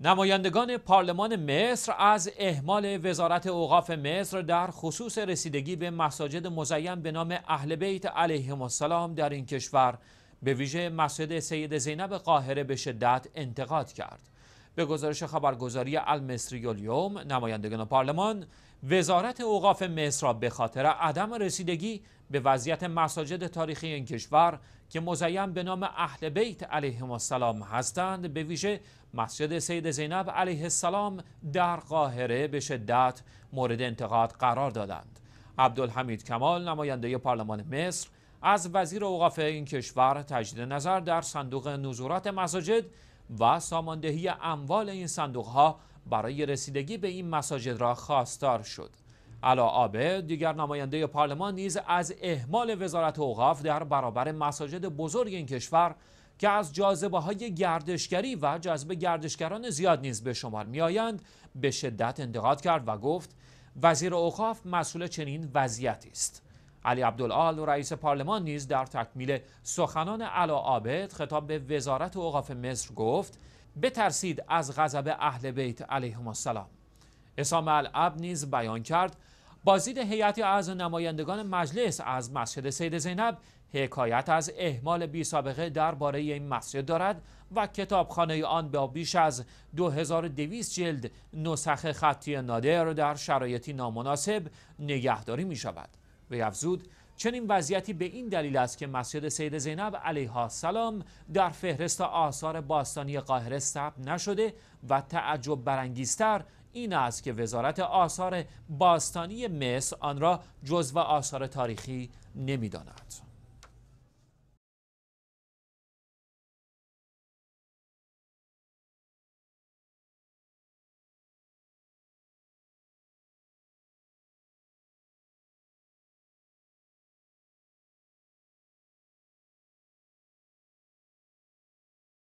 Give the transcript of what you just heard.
نمایندگان پارلمان مصر از اهمال وزارت اوقاف مصر در خصوص رسیدگی به مساجد مزین به نام اهل بیت علیهم السلام در این کشور به ویژه مسجد سید زینب قاهره به شدت انتقاد کرد. به گزارش خبرگزاری المصری الیوم نمایندگان پارلمان وزارت اوقاف مصر را به خاطر عدم رسیدگی به وضعیت مساجد تاریخی این کشور که مزین به نام اهل بیت علیهم السلام هستند به ویژه مسجد سید زینب علیه السلام در قاهره به شدت مورد انتقاد قرار دادند عبدالحمید کمال نماینده پارلمان مصر از وزیر اوقاف این کشور تجدید نظر در صندوق نظورات مساجد و ساماندهی اموال این صندوق ها برای رسیدگی به این مساجد را خواستار شد علا آبه دیگر نماینده پارلمان نیز از اهمال وزارت اوقاف در برابر مساجد بزرگ این کشور که از جاذبه های گردشگری و جذب گردشگران زیاد نیز به شمار آیند به شدت انتقاد کرد و گفت وزیر اوقاف مسئول چنین وضعیتی است علی عبدالعال رئیس پارلمان نیز در تکمیل سخنان علا عابد خطاب به وزارت اوقاف مصر گفت بترسید از غضب اهل بیت علیهم السلام اسام العب نیز بیان کرد بازدید هیئتی از نمایندگان مجلس از مسجد سید زینب حکایت از اهمال بی سابقه درباره این مسجد دارد و کتابخانه آن با بیش از 2200 جلد نسخ خطی نادر در شرایطی نامناسب نگهداری می شود. وی افزود چنین وضعیتی به این دلیل است که مسجد سید زینب علیه السلام در فهرست آثار باستانی قاهره ثبت نشده و تعجب برانگیزتر این است که وزارت آثار باستانی مصر آن را جزو آثار تاریخی داند.